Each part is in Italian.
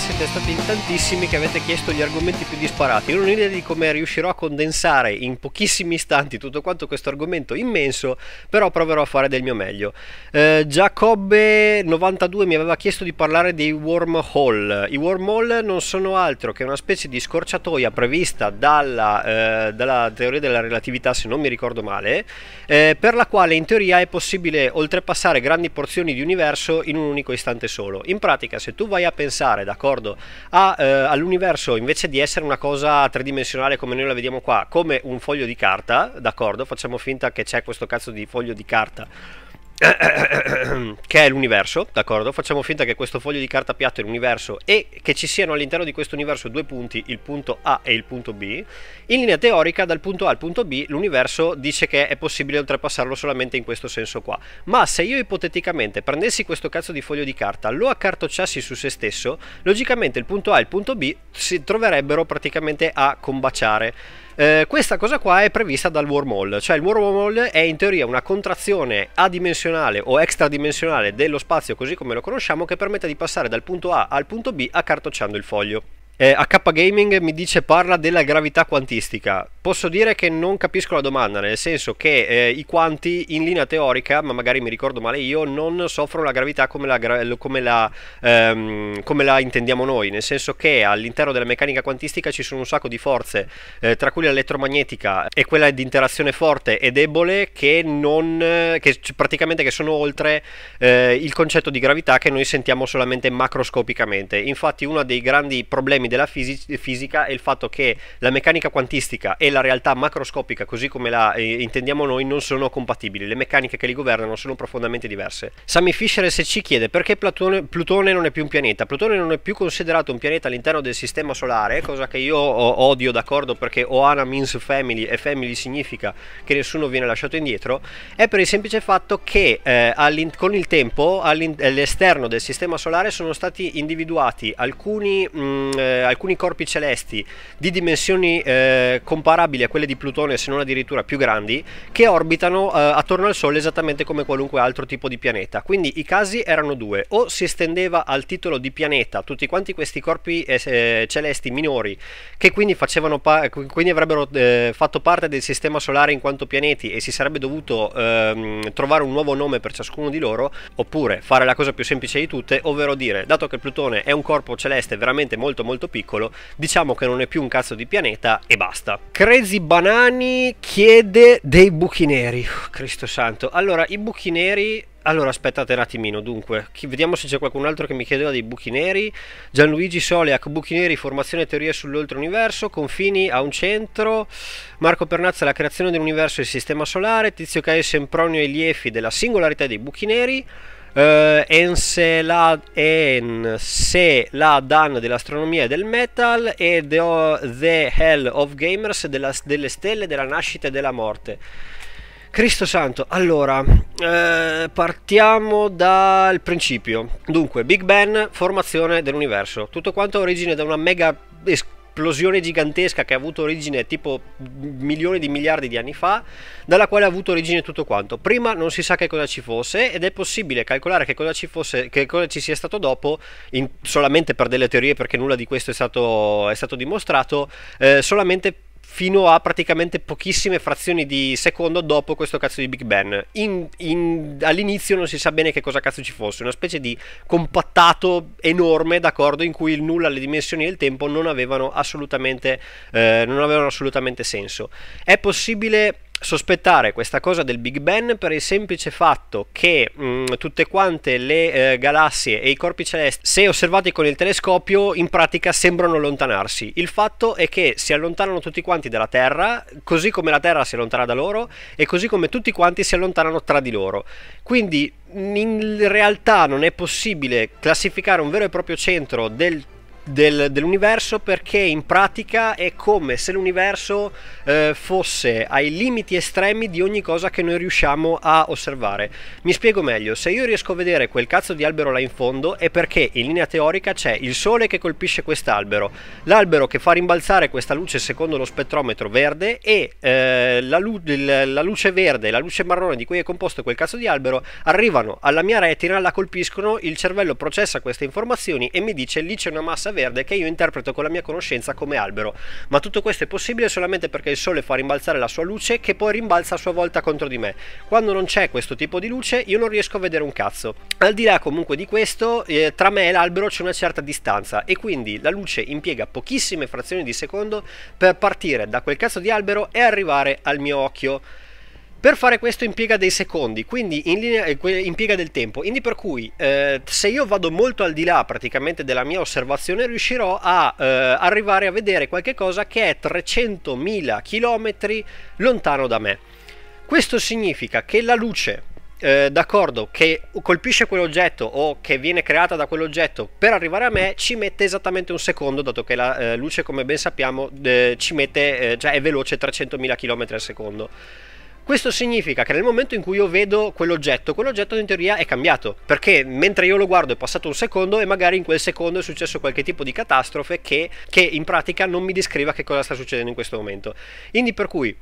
siete stati in tantissimi che avete chiesto gli argomenti più disparati. Non ho idea di come riuscirò a condensare in pochissimi istanti tutto quanto questo argomento immenso, però proverò a fare del mio meglio. Eh, Giacobbe92 mi aveva chiesto di parlare dei wormhole. I wormhole non sono altro che una specie di scorciatoia prevista dalla, eh, dalla teoria della relatività, se non mi ricordo male, eh, per la quale in teoria è possibile oltrepassare grandi porzioni di universo in un unico istante solo. In pratica, se tu vai a pensare, d'accordo? d'accordo, a, ah, eh, all'universo invece di essere una cosa tridimensionale come noi la vediamo qua, come un foglio di carta, d'accordo, facciamo finta che c'è questo cazzo di foglio di carta che è l'universo, d'accordo? Facciamo finta che questo foglio di carta piatto è l'universo e che ci siano all'interno di questo universo due punti, il punto A e il punto B. In linea teorica, dal punto A al punto B, l'universo dice che è possibile oltrepassarlo solamente in questo senso qua. Ma se io ipoteticamente prendessi questo cazzo di foglio di carta, lo accartocciassi su se stesso, logicamente il punto A e il punto B si troverebbero praticamente a combaciare. Eh, questa cosa qua è prevista dal wormhole, cioè il wormhole è in teoria una contrazione adimensionale o extradimensionale dello spazio così come lo conosciamo che permette di passare dal punto A al punto B accartocciando il foglio. Eh, HK Gaming mi dice parla della gravità quantistica. Posso dire che non capisco la domanda, nel senso che eh, i quanti in linea teorica, ma magari mi ricordo male io, non soffrono la gravità come la, come la, ehm, come la intendiamo noi, nel senso che all'interno della meccanica quantistica ci sono un sacco di forze, eh, tra cui l'elettromagnetica e quella di interazione forte e debole, che, non, che praticamente che sono oltre eh, il concetto di gravità che noi sentiamo solamente macroscopicamente. Infatti uno dei grandi problemi della fisi- fisica e il fatto che la meccanica quantistica e la realtà macroscopica, così come la eh, intendiamo noi, non sono compatibili. Le meccaniche che li governano sono profondamente diverse. Sammy Fisher SC chiede perché Plutone, Plutone non è più un pianeta. Plutone non è più considerato un pianeta all'interno del sistema solare, cosa che io odio, d'accordo, perché Oana means family e family significa che nessuno viene lasciato indietro, è per il semplice fatto che eh, con il tempo all'esterno del sistema solare sono stati individuati alcuni mh, eh, eh, alcuni corpi celesti di dimensioni eh, comparabili a quelle di Plutone, se non addirittura più grandi, che orbitano eh, attorno al Sole esattamente come qualunque altro tipo di pianeta. Quindi i casi erano due, o si estendeva al titolo di pianeta tutti quanti questi corpi eh, celesti minori, che quindi, quindi avrebbero eh, fatto parte del sistema solare in quanto pianeti e si sarebbe dovuto ehm, trovare un nuovo nome per ciascuno di loro, oppure fare la cosa più semplice di tutte, ovvero dire, dato che Plutone è un corpo celeste veramente molto molto piccolo, diciamo che non è più un cazzo di pianeta e basta. Crazy Banani chiede dei buchi neri, oh, Cristo santo. Allora, i buchi neri allora, aspettate un attimino, dunque, vediamo se c'è qualcun altro che mi chiedeva dei buchi neri. Gianluigi Soliac, ecco, buchi neri, formazione e teoria universo, confini a un centro. Marco Pernazza, la creazione dell'universo e il sistema solare. Tizio Caio Sempronio e Liefi della singolarità dei buchi neri. Uh, eh, ense la, Dan dell'astronomia e del metal e The, oh, the Hell of Gamers della, delle stelle, della nascita e della morte. Cristo Santo, allora eh, partiamo dal principio. Dunque, Big Bang, formazione dell'universo. Tutto quanto ha origine da una mega es- esplosione gigantesca che ha avuto origine tipo milioni di miliardi di anni fa, dalla quale ha avuto origine tutto quanto. Prima non si sa che cosa ci fosse ed è possibile calcolare che cosa ci, fosse, che cosa ci sia stato dopo, in, solamente per delle teorie perché nulla di questo è stato, è stato dimostrato, eh, solamente per fino a praticamente pochissime frazioni di secondo dopo questo cazzo di Big Ben. In, in, all'inizio non si sa bene che cosa cazzo ci fosse, una specie di compattato enorme, d'accordo, in cui il nulla, le dimensioni e il tempo non avevano assolutamente, eh, non avevano assolutamente senso. È possibile sospettare questa cosa del Big Ben per il semplice fatto che mh, mm, tutte quante le eh, galassie e i corpi celesti, se osservati con il telescopio, in pratica sembrano allontanarsi. Il fatto è che si allontanano tutti quanti dalla Terra, così come la Terra si allontana da loro e così come tutti quanti si allontanano tra di loro. Quindi in realtà non è possibile classificare un vero e proprio centro del del, dell'universo perché in pratica è come se l'universo eh, fosse ai limiti estremi di ogni cosa che noi riusciamo a osservare. Mi spiego meglio, se io riesco a vedere quel cazzo di albero là in fondo è perché in linea teorica c'è il sole che colpisce quest'albero, l'albero che fa rimbalzare questa luce secondo lo spettrometro verde e eh, la, lu- la, luce verde e la luce marrone di cui è composto quel cazzo di albero arrivano alla mia retina, la colpiscono, il cervello processa queste informazioni e mi dice lì c'è una massa sostanza verde che io interpreto con la mia conoscenza come albero. Ma tutto questo è possibile solamente perché il sole fa rimbalzare la sua luce che poi rimbalza a sua volta contro di me. Quando non c'è questo tipo di luce io non riesco a vedere un cazzo. Al di là comunque di questo, eh, tra me e l'albero c'è una certa distanza e quindi la luce impiega pochissime frazioni di secondo per partire da quel cazzo di albero e arrivare al mio occhio. Per fare questo impiega dei secondi, quindi in linea, eh, impiega del tempo, quindi per cui eh, se io vado molto al di là praticamente della mia osservazione riuscirò a eh, arrivare a vedere qualcosa che è 300.000 km lontano da me. Questo significa che la luce, eh, d'accordo, che colpisce quell'oggetto o che viene creata da quell'oggetto per arrivare a me ci mette esattamente un secondo, dato che la eh, luce come ben sappiamo eh, ci mette, cioè è veloce 300.000 km al secondo. Questo significa che nel momento in cui io vedo quell'oggetto, quell'oggetto in teoria è cambiato, perché mentre io lo guardo è passato un secondo e magari in quel secondo è successo qualche tipo di catastrofe che, che in pratica non mi descriva che cosa sta succedendo in questo momento. Quindi per cui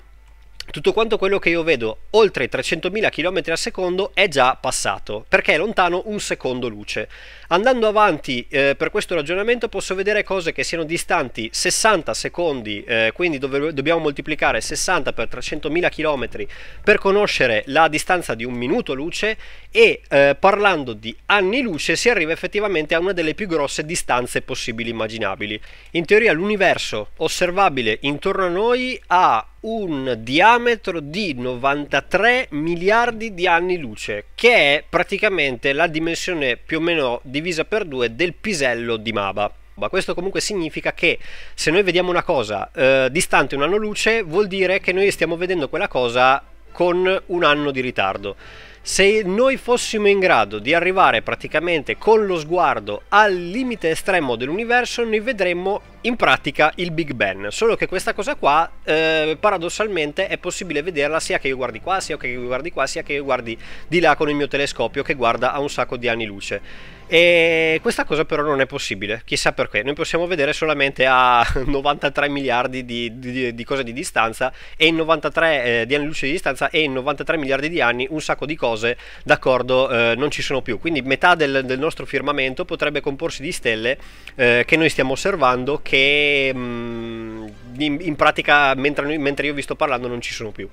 tutto quanto quello che io vedo oltre 300.000 km al secondo è già passato, perché è lontano un secondo luce. Andando avanti eh, per questo ragionamento posso vedere cose che siano distanti 60 secondi, eh, quindi dove dobbiamo moltiplicare 60 per 300.000 km per conoscere la distanza di un minuto luce e eh, parlando di anni luce si arriva effettivamente a una delle più grosse distanze possibili immaginabili. In teoria l'universo osservabile intorno a noi ha un diametro di 93 miliardi di anni luce, che è praticamente la dimensione più o meno divisa per due del pisello di Maba. Ma questo comunque significa che se noi vediamo una cosa eh, distante un anno luce, vuol dire che noi stiamo vedendo quella cosa con un anno di ritardo. Se noi fossimo in grado di arrivare praticamente con lo sguardo al limite estremo dell'universo, noi vedremmo in pratica il Big Ben, solo che questa cosa qua eh, paradossalmente è possibile vederla sia che io guardi qua, sia che io guardi qua, sia che io guardi di là con il mio telescopio che guarda a un sacco di anni luce. E questa cosa però non è possibile, chissà perché, noi possiamo vedere solamente a 93 miliardi di, di, di cose di distanza e in 93 eh, di anni luce di distanza e in 93 miliardi di anni un sacco di cose, d'accordo, eh, non ci sono più. Quindi metà del, del, nostro firmamento potrebbe comporsi di stelle eh, che noi stiamo osservando che mh, mm, in, in, pratica mentre, mentre io vi sto parlando non ci sono più.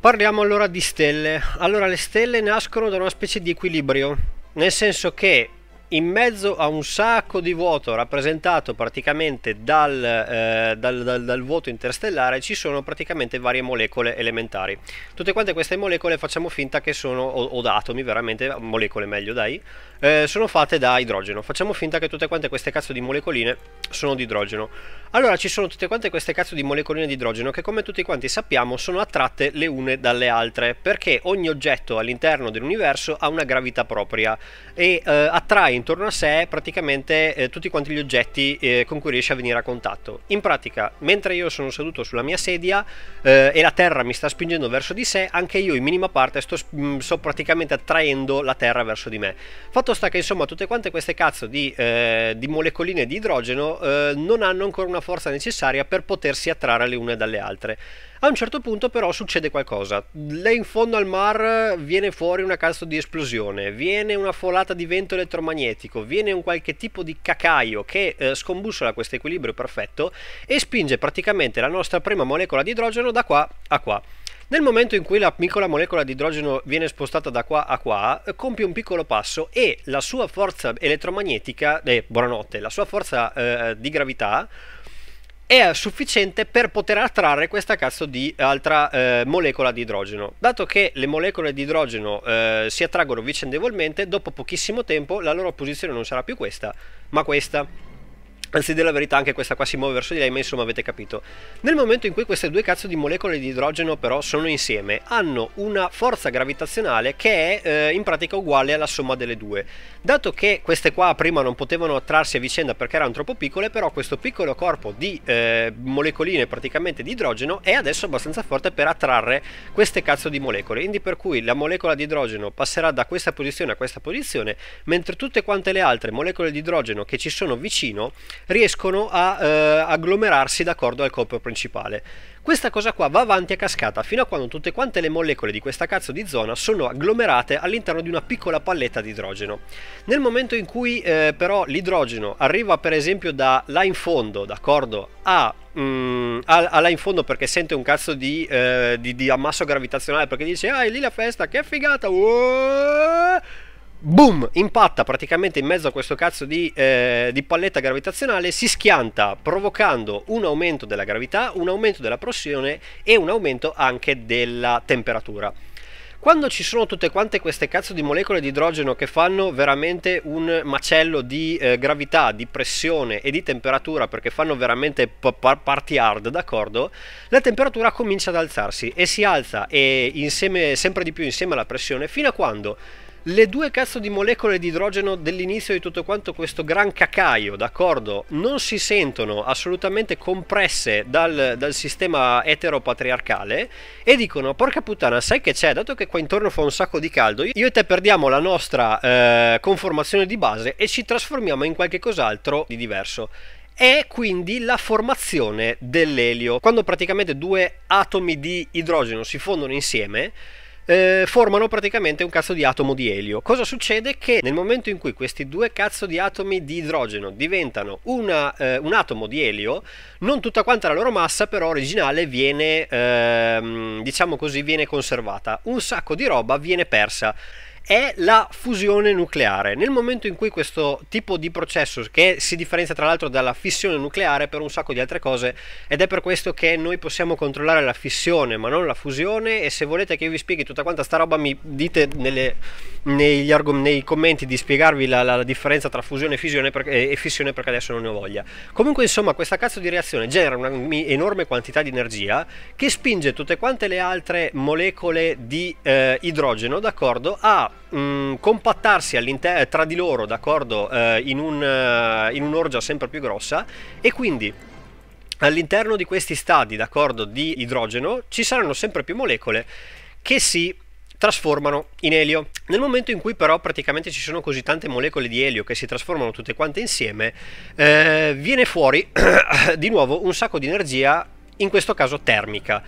Parliamo allora di stelle. Allora le stelle nascono da una specie di equilibrio, nel senso che in mezzo a un sacco di vuoto rappresentato praticamente dal, eh, dal, dal, dal, vuoto interstellare ci sono praticamente varie molecole elementari. Tutte quante queste molecole facciamo finta che sono, o, o atomi veramente, molecole meglio dai, eh, sono fatte da idrogeno. Facciamo finta che tutte quante queste cazzo di molecoline sono di idrogeno. Allora ci sono tutte quante queste cazzo di molecoline di idrogeno che come tutti quanti sappiamo sono attratte le une dalle altre perché ogni oggetto all'interno dell'universo ha una gravità propria e eh, attrae intorno a sé praticamente eh, tutti quanti gli oggetti eh, con cui riesce a venire a contatto. In pratica, mentre io sono seduto sulla mia sedia eh, e la terra mi sta spingendo verso di sé, anche io in minima parte sto, mm, sto praticamente attraendo la terra verso di me. Fatto sta che insomma tutte quante queste cazzo di, eh, di molecoline di idrogeno eh, non hanno ancora una forza necessaria per potersi attrarre le une dalle altre. A un certo punto però succede qualcosa. Lei in fondo al mar eh, viene fuori una cazzo di esplosione, viene una folata di vento elettromagnetico, viene un qualche tipo di cacaio che eh, scombussola questo equilibrio perfetto e spinge praticamente la nostra prima molecola di idrogeno da qua a qua. Nel momento in cui la piccola molecola di idrogeno viene spostata da qua a qua, eh, compie un piccolo passo e la sua forza elettromagnetica, eh, buonanotte, la sua forza eh, di gravità è sufficiente per poter attrarre questa cazzo di altra eh, molecola di idrogeno. Dato che le molecole di idrogeno eh, si attraggono vicendevolmente, dopo pochissimo tempo la loro posizione non sarà più questa, ma questa. Anzi, eh, della verità, anche questa qua si muove verso di lei, ma insomma avete capito. Nel momento in cui queste due cazzo di molecole di idrogeno però sono insieme, hanno una forza gravitazionale che è eh, in pratica uguale alla somma delle due. Dato che queste qua prima non potevano attrarsi a vicenda perché erano troppo piccole, però questo piccolo corpo di eh, molecoline praticamente di idrogeno è adesso abbastanza forte per attrarre queste cazzo di molecole. Quindi per cui la molecola di idrogeno passerà da questa posizione a questa posizione, mentre tutte quante le altre molecole di idrogeno che ci sono vicino riescono a eh, agglomerarsi d'accordo al corpo principale. Questa cosa qua va avanti a cascata fino a quando tutte quante le molecole di questa cazzo di zona sono agglomerate all'interno di una piccola palletta di idrogeno. Nel momento in cui eh, però l'idrogeno arriva per esempio da là in fondo, d'accordo, a mm, là in fondo perché sente un cazzo di, eh, di, di, ammasso gravitazionale perché dice ah è lì la festa, che figata! Uuuh! boom, impatta praticamente in mezzo a questo cazzo di, eh, di, palletta gravitazionale, si schianta provocando un aumento della gravità, un aumento della pressione e un aumento anche della temperatura. Quando ci sono tutte quante queste cazzo di molecole di idrogeno che fanno veramente un macello di eh, gravità, di pressione e di temperatura perché fanno veramente party hard, d'accordo? La temperatura comincia ad alzarsi e si alza e insieme, sempre di più insieme alla pressione fino a quando le due cazzo di molecole di idrogeno dell'inizio di tutto quanto questo gran cacaio, d'accordo, non si sentono assolutamente compresse dal, dal sistema eteropatriarcale e dicono, porca puttana, sai che c'è, dato che qua intorno fa un sacco di caldo, io e te perdiamo la nostra eh, conformazione di base e ci trasformiamo in qualche cos'altro di diverso è quindi la formazione dell'elio. Quando praticamente due atomi di idrogeno si fondono insieme, eh, formano praticamente un cazzo di atomo di elio. Cosa succede? Che nel momento in cui questi due cazzo di atomi di idrogeno diventano una, eh, un atomo di elio, non tutta quanta la loro massa però originale viene, ehm, diciamo così, viene conservata. Un sacco di roba viene persa è la fusione nucleare. Nel momento in cui questo tipo di processo, che si differenzia tra l'altro dalla fissione nucleare per un sacco di altre cose, ed è per questo che noi possiamo controllare la fissione ma non la fusione, e se volete che io vi spieghi tutta quanta sta roba mi dite nelle, negli nei commenti di spiegarvi la, la differenza tra fusione e, per, e, e fissione perché adesso non ne ho voglia. Comunque insomma questa cazzo di reazione genera un'enorme quantità di energia che spinge tutte quante le altre molecole di eh, idrogeno, d'accordo, a mh, mm, compattarsi eh, tra di loro, d'accordo, eh, in, un, eh, in un'orgia sempre più grossa e quindi all'interno di questi stadi, d'accordo, di idrogeno ci saranno sempre più molecole che si trasformano in elio. Nel momento in cui però praticamente ci sono così tante molecole di elio che si trasformano tutte quante insieme, eh, viene fuori di nuovo un sacco di energia, in questo caso termica.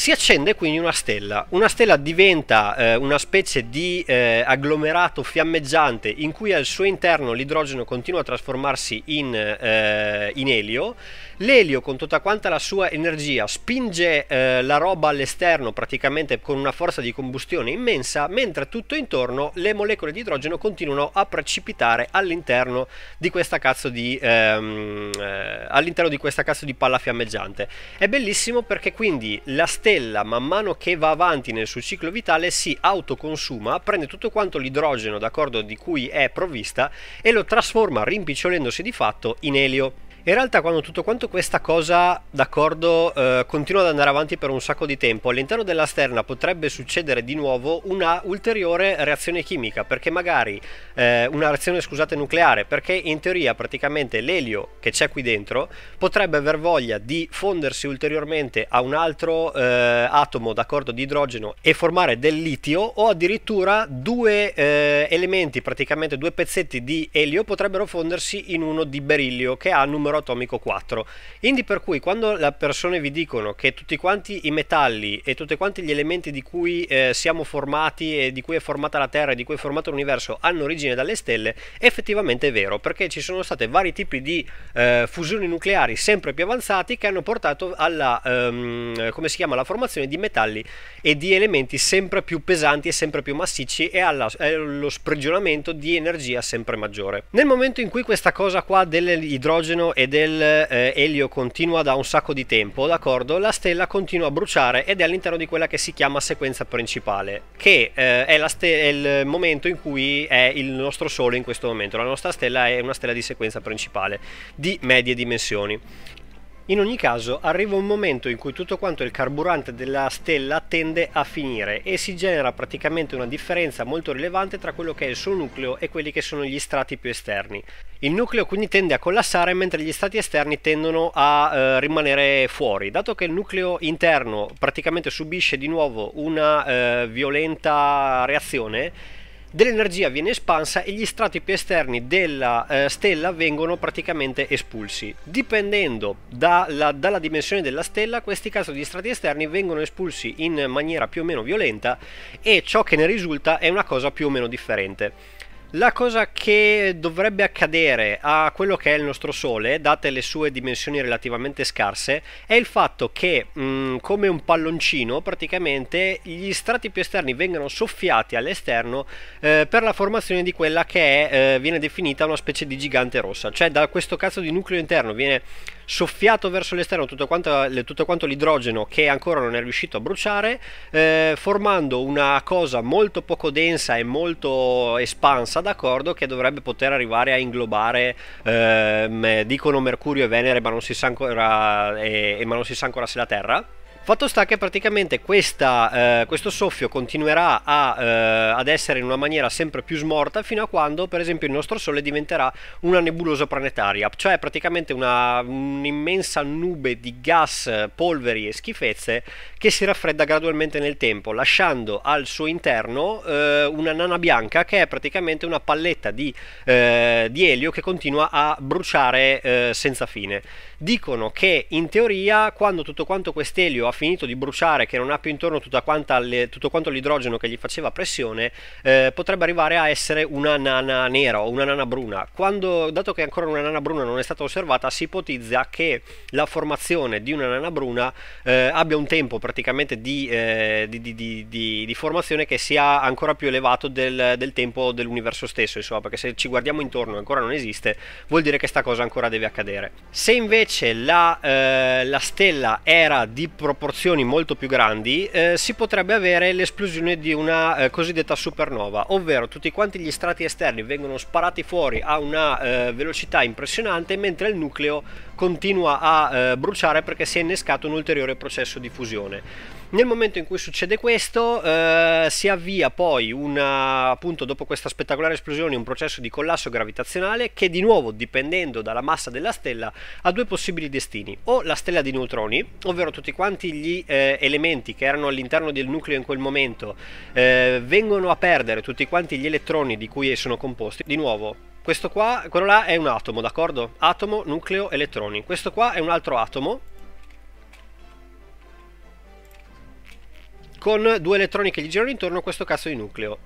Si accende quindi una stella, una stella diventa eh, una specie di eh, agglomerato fiammeggiante in cui al suo interno l'idrogeno continua a trasformarsi in, eh, in elio, l'elio con tutta quanta la sua energia spinge eh, la roba all'esterno praticamente con una forza di combustione immensa, mentre tutto intorno le molecole di idrogeno continuano a precipitare all'interno di questa cazzo di, ehm, eh, all'interno di questa cazzo di palla fiammeggiante. È bellissimo perché quindi la stella stella, man mano che va avanti nel suo ciclo vitale, si autoconsuma, prende tutto quanto l'idrogeno, d'accordo, di cui è provvista e lo trasforma, rimpicciolendosi di fatto, in elio. In realtà quando tutto quanto questa cosa, d'accordo, eh, continua ad andare avanti per un sacco di tempo, all'interno della sterna potrebbe succedere di nuovo una ulteriore reazione chimica, perché magari eh, una reazione, scusate, nucleare, perché in teoria praticamente l'elio che c'è qui dentro potrebbe aver voglia di fondersi ulteriormente a un altro eh, atomo, d'accordo, di idrogeno e formare del litio o addirittura due eh, elementi, praticamente due pezzetti di elio potrebbero fondersi in uno di berillio che ha numero numero atomico 4. Quindi per cui quando le persone vi dicono che tutti quanti i metalli e tutti quanti gli elementi di cui eh, siamo formati e di cui è formata la Terra e di cui è formato l'universo hanno origine dalle stelle, effettivamente è vero, perché ci sono state vari tipi di eh, fusioni nucleari sempre più avanzati che hanno portato alla, ehm, chiama, alla formazione di metalli e di elementi sempre più pesanti e sempre più massicci e alla, allo sprigionamento di energia sempre maggiore. Nel momento in cui questa cosa qua dell'idrogeno e del eh, Elio continua da un sacco di tempo, d'accordo, la stella continua a bruciare ed è all'interno di quella che si chiama sequenza principale, che eh, è, è, il momento in cui è il nostro Sole in questo momento. La nostra stella è una stella di sequenza principale di medie dimensioni. In ogni caso arriva un momento in cui tutto quanto il carburante della stella tende a finire e si genera praticamente una differenza molto rilevante tra quello che è il suo nucleo e quelli che sono gli strati più esterni. Il nucleo quindi tende a collassare mentre gli strati esterni tendono a eh, rimanere fuori. Dato che il nucleo interno praticamente subisce di nuovo una eh, violenta reazione, dell'energia viene espansa e gli strati più esterni della eh, stella vengono praticamente espulsi. Dipendendo dalla, dalla dimensione della stella, questi casi di strati esterni vengono espulsi in maniera più o meno violenta e ciò che ne risulta è una cosa più o meno differente. La cosa che dovrebbe accadere a quello che è il nostro Sole, date le sue dimensioni relativamente scarse, è il fatto che, mh, mm, come un palloncino, praticamente gli strati più esterni vengano soffiati all'esterno eh, per la formazione di quella che è, eh, viene definita una specie di gigante rossa, cioè da questo cazzo di nucleo interno viene soffiato verso l'esterno tutto quanto, tutto quanto l'idrogeno che ancora non è riuscito a bruciare, eh, formando una cosa molto poco densa e molto espansa, d'accordo, che dovrebbe poter arrivare a inglobare, eh, dicono Mercurio e Venere, ma non si sa ancora, eh, ma non si sa ancora se la Terra. Fatto sta che praticamente questa, eh, questo soffio continuerà a, eh, ad essere in una maniera sempre più smorta fino a quando per esempio il nostro Sole diventerà una nebulosa planetaria, cioè praticamente una, un'immensa nube di gas, polveri e schifezze che si raffredda gradualmente nel tempo, lasciando al suo interno eh, una nana bianca che è praticamente una palletta di, eh, di elio che continua a bruciare eh, senza fine dicono che in teoria quando tutto quanto quest'elio ha finito di bruciare, che non ha più intorno le, tutto quanto l'idrogeno che gli faceva pressione, eh, potrebbe arrivare a essere una nana nera o una nana bruna. Quando, dato che ancora una nana bruna non è stata osservata, si ipotizza che la formazione di una nana bruna eh, abbia un tempo praticamente di, eh, di, di, di, formazione che sia ancora più elevato del, del tempo dell'universo stesso, insomma, perché se ci guardiamo intorno ancora non esiste, vuol dire che sta cosa ancora deve accadere. Se invece invece la, eh, la, stella era di proporzioni molto più grandi, eh, si potrebbe avere l'esplosione di una eh, cosiddetta supernova, ovvero tutti quanti gli strati esterni vengono sparati fuori a una eh, velocità impressionante mentre il nucleo continua a eh, bruciare perché si è innescato un ulteriore processo di fusione. Nel momento in cui succede questo eh, si avvia poi una, eh, appunto dopo questa spettacolare esplosione un processo di collasso gravitazionale che di nuovo dipendendo dalla massa della stella ha due possibili destini o la stella di neutroni ovvero tutti quanti gli eh, elementi che erano all'interno del nucleo in quel momento eh, vengono a perdere tutti quanti gli elettroni di cui sono composti di nuovo questo qua, quello là è un atomo, d'accordo? Atomo, nucleo, elettroni. Questo qua è un altro atomo. Con due elettroni che gli girano intorno a questo cazzo di nucleo.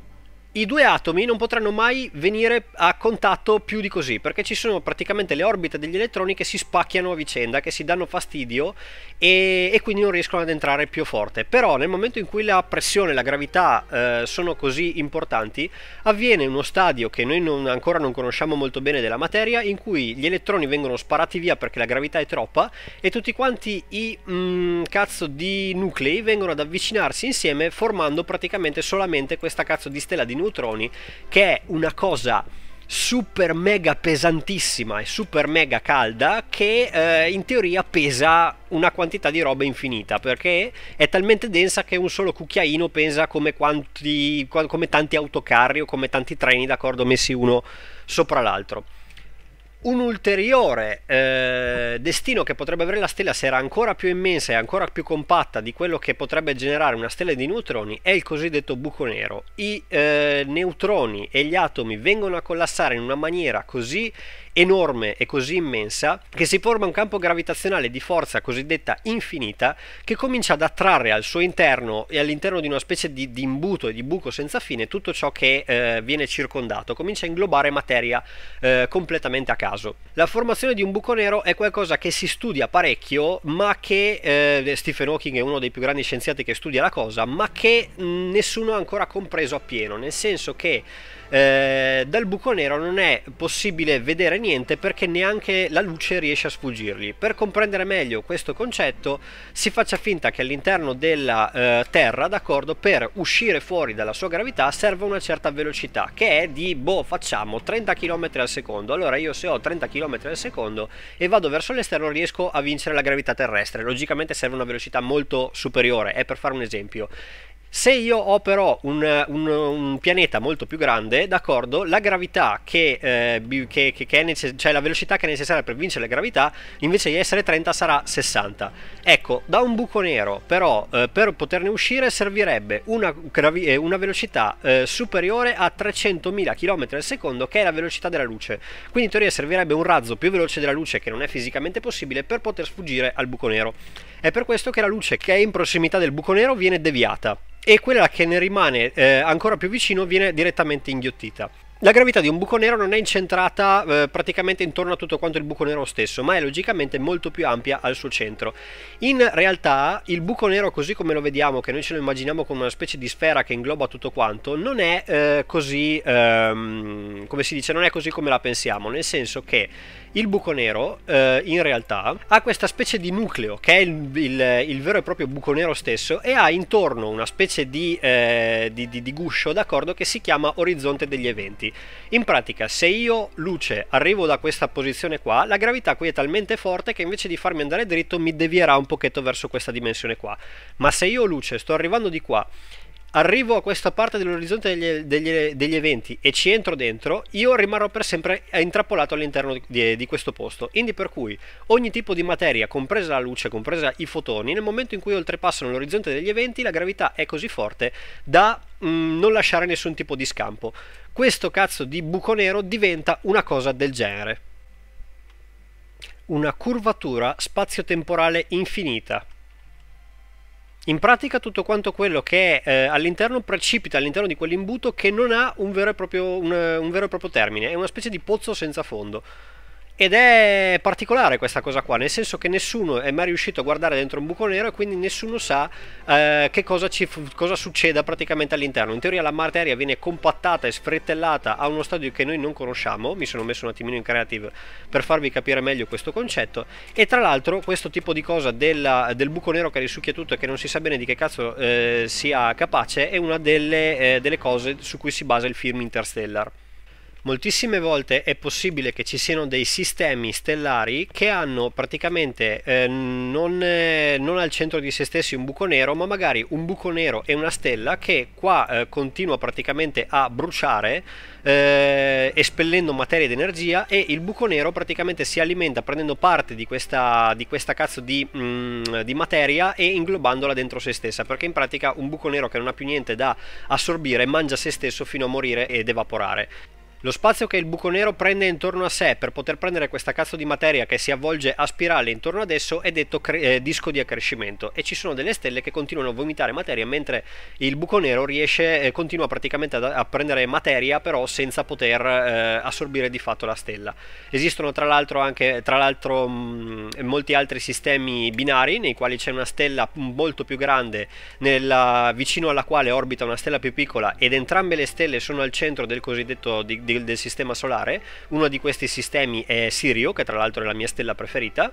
I due atomi non potranno mai venire a contatto più di così, perché ci sono praticamente le orbite degli elettroni che si spacchiano a vicenda, che si danno fastidio e, e quindi non riescono ad entrare più forte. Però nel momento in cui la pressione e la gravità eh, sono così importanti, avviene uno stadio che noi non, ancora non conosciamo molto bene della materia, in cui gli elettroni vengono sparati via perché la gravità è troppa e tutti quanti i mm, cazzo di nuclei vengono ad avvicinarsi insieme formando praticamente solamente questa cazzo di stella di nuclei neutroni, che è una cosa super mega pesantissima e super mega calda che eh, in teoria pesa una quantità di roba infinita perché è talmente densa che un solo cucchiaino pesa come, quanti, come tanti autocarri o come tanti treni d'accordo messi uno sopra l'altro un ulteriore eh, destino che potrebbe avere la stella se era ancora più immensa e ancora più compatta di quello che potrebbe generare una stella di neutroni è il cosiddetto buco nero. I eh, neutroni e gli atomi vengono a collassare in una maniera così enorme e così immensa che si forma un campo gravitazionale di forza cosiddetta infinita che comincia ad attrarre al suo interno e all'interno di una specie di, di imbuto e di buco senza fine tutto ciò che eh, viene circondato, comincia a inglobare materia eh, completamente a caso. La formazione di un buco nero è qualcosa che si studia parecchio, ma che eh, Stephen Hawking è uno dei più grandi scienziati che studia la cosa, ma che mm, nessuno ha ancora compreso appieno, nel senso che eh, dal buco nero non è possibile vedere niente perché neanche la luce riesce a sfuggirgli. Per comprendere meglio questo concetto si faccia finta che all'interno della eh, Terra, d'accordo, per uscire fuori dalla sua gravità serve una certa velocità che è di, boh, facciamo 30 km al secondo. Allora io se ho 30 km al secondo e vado verso l'esterno riesco a vincere la gravità terrestre. Logicamente serve una velocità molto superiore, è per fare un esempio. Se io ho però un, un, un pianeta molto più grande, d'accordo, la gravità che, eh, che, che, che è necessaria, cioè la velocità che è necessaria per vincere la gravità, invece di essere 30 sarà 60. Ecco, da un buco nero però eh, per poterne uscire servirebbe una, eh, una velocità eh, superiore a 300.000 km al secondo, che è la velocità della luce. Quindi in teoria servirebbe un razzo più veloce della luce, che non è fisicamente possibile, per poter sfuggire al buco nero. È per questo che la luce che è in prossimità del buco nero viene deviata e quella che ne rimane eh, ancora più vicino viene direttamente inghiottita la gravità di un buco nero non è incentrata eh, praticamente intorno a tutto quanto il buco nero stesso, ma è logicamente molto più ampia al suo centro. In realtà il buco nero così come lo vediamo, che noi ce lo immaginiamo come una specie di sfera che ingloba tutto quanto, non è eh, così, ehm, come si dice, non è così come la pensiamo, nel senso che il buco nero eh, in realtà ha questa specie di nucleo che è il, il, il, vero e proprio buco nero stesso e ha intorno una specie di, eh, di, di, di guscio, d'accordo, che si chiama orizzonte degli eventi. In pratica, se io, luce, arrivo da questa posizione qua, la gravità qui è talmente forte che invece di farmi andare dritto mi devierà un pochetto verso questa dimensione qua. Ma se io, luce, sto arrivando di qua arrivo a questa parte dell'orizzonte degli, degli, degli, eventi e ci entro dentro, io rimarrò per sempre intrappolato all'interno di, di, questo posto. Quindi per cui ogni tipo di materia, compresa la luce, compresa i fotoni, nel momento in cui oltrepassano l'orizzonte degli eventi, la gravità è così forte da mh, mm, non lasciare nessun tipo di scampo. Questo cazzo di buco nero diventa una cosa del genere. Una curvatura spazio-temporale infinita in pratica tutto quanto quello che è eh, all'interno precipita all'interno di quell'imbuto che non ha un vero, proprio, un, un vero e proprio termine, è una specie di pozzo senza fondo. Ed è particolare questa cosa qua, nel senso che nessuno è mai riuscito a guardare dentro un buco nero e quindi nessuno sa eh, che cosa, ci, cosa, succeda praticamente all'interno. In teoria la materia viene compattata e sfrettellata a uno stadio che noi non conosciamo, mi sono messo un attimino in creative per farvi capire meglio questo concetto, e tra l'altro questo tipo di cosa della, del buco nero che risucchia tutto e che non si sa bene di che cazzo eh, sia capace è una delle, eh, delle cose su cui si basa il film Interstellar moltissime volte è possibile che ci siano dei sistemi stellari che hanno praticamente eh, non, eh, non, al centro di se stessi un buco nero, ma magari un buco nero e una stella che qua eh, continua praticamente a bruciare, eh, espellendo materia ed energia e il buco nero praticamente si alimenta prendendo parte di questa, di questa cazzo di, mh, mm, di materia e inglobandola dentro se stessa, perché in pratica un buco nero che non ha più niente da assorbire mangia se stesso fino a morire ed evaporare. Lo spazio che il buco nero prende intorno a sé per poter prendere questa cazzo di materia che si avvolge a spirale intorno ad esso è detto eh, disco di accrescimento e ci sono delle stelle che continuano a vomitare materia mentre il buco nero riesce, eh, continua praticamente a, a, prendere materia però senza poter eh, assorbire di fatto la stella. Esistono tra l'altro anche tra l'altro, mh, mm, molti altri sistemi binari nei quali c'è una stella molto più grande nella, vicino alla quale orbita una stella più piccola ed entrambe le stelle sono al centro del cosiddetto di, di del, sistema solare, uno di questi sistemi è Sirio, che tra l'altro è la mia stella preferita,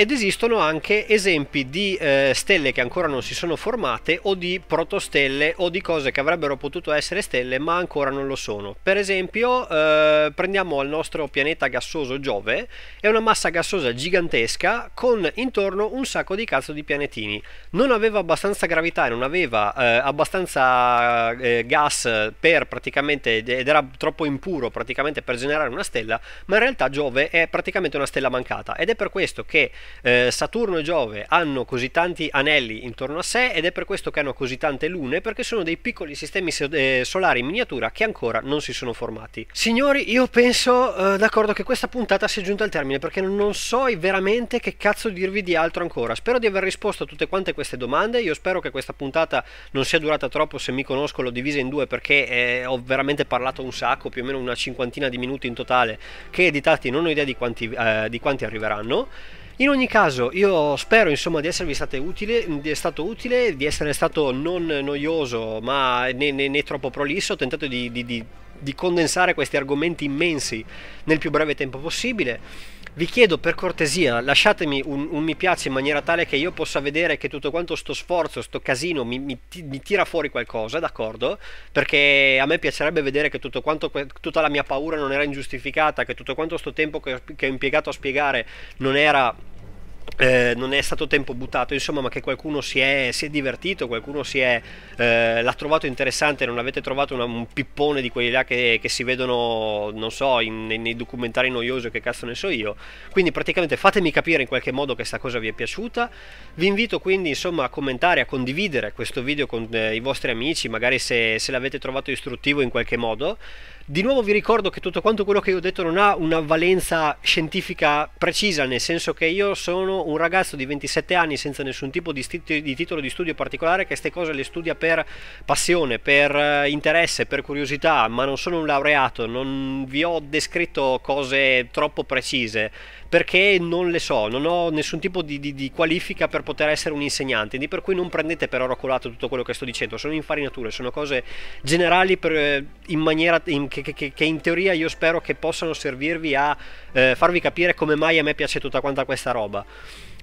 ed esistono anche esempi di eh, stelle che ancora non si sono formate o di protostelle o di cose che avrebbero potuto essere stelle ma ancora non lo sono. Per esempio eh, prendiamo il nostro pianeta gassoso Giove, è una massa gassosa gigantesca con intorno un sacco di cazzo di pianetini. Non aveva abbastanza gravità e non aveva eh, abbastanza eh, gas per praticamente ed era troppo impuro praticamente per generare una stella, ma in realtà Giove è praticamente una stella mancata ed è per questo che eh, Saturno e Giove hanno così tanti anelli intorno a sé ed è per questo che hanno così tante lune, perché sono dei piccoli sistemi so- eh, solari in miniatura che ancora non si sono formati. Signori, io penso eh, d'accordo che questa puntata sia giunta al termine, perché non so veramente che cazzo dirvi di altro ancora. Spero di aver risposto a tutte quante queste domande, io spero che questa puntata non sia durata troppo, se mi conosco l'ho divisa in due perché eh, ho veramente parlato un sacco, più o meno una cinquantina di minuti in totale, che editati non ho idea di quanti, eh, di quanti arriveranno. In ogni caso io spero insomma, di esservi utile, di stato utile, di essere stato non noioso ma né, né, né troppo prolisso, ho tentato di, di, di condensare questi argomenti immensi nel più breve tempo possibile. Vi chiedo per cortesia, lasciatemi un, un, mi piace in maniera tale che io possa vedere che tutto quanto sto sforzo, sto casino mi, mi, mi tira fuori qualcosa, d'accordo? Perché a me piacerebbe vedere che tutto quanto, tutta la mia paura non era ingiustificata, che tutto quanto sto tempo che, che ho impiegato a spiegare non era eh, non è stato tempo buttato, insomma, ma che qualcuno si è, si è divertito, qualcuno è, eh, l'ha trovato interessante, non avete trovato una, un pippone di quelli là che, che si vedono, non so, in, nei documentari noiosi, che cazzo ne so io. Quindi praticamente fatemi capire in qualche modo che sta cosa vi è piaciuta. Vi invito quindi, insomma, a commentare, a condividere questo video con eh, i vostri amici, magari se, se l'avete trovato istruttivo in qualche modo. Di nuovo vi ricordo che tutto quanto quello che io ho detto non ha una valenza scientifica precisa, nel senso che io sono un ragazzo di 27 anni senza nessun tipo di, sti- di titolo di studio particolare che queste cose le studia per passione, per eh, interesse, per curiosità, ma non sono un laureato, non vi ho descritto cose troppo precise perché non le so, non ho nessun tipo di, di, di qualifica per poter essere un insegnante, quindi per cui non prendete per oro colato tutto quello che sto dicendo, sono infarinature, sono cose generali per, eh, in maniera, in, che, che, che, in teoria io spero che possano servirvi a eh, farvi capire come mai a me piace tutta quanta questa roba.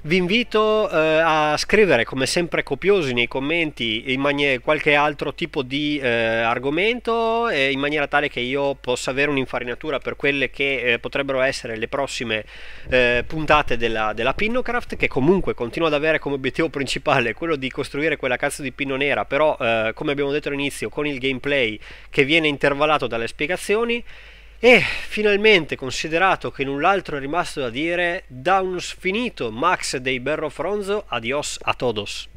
Vi invito eh, a scrivere come sempre copiosi nei commenti in mani- qualche altro tipo di eh, argomento eh, in maniera tale che io possa avere un'infarinatura per quelle che eh, potrebbero essere le prossime eh, puntate della, della Pinnocraft che comunque continua ad avere come obiettivo principale quello di costruire quella cazzo di pinno nera però eh, come abbiamo detto all'inizio con il gameplay che viene intervallato dalle spiegazioni e finalmente, considerato che null'altro è rimasto da dire, da uno sfinito Max dei Berro Fronzo, adios a todos.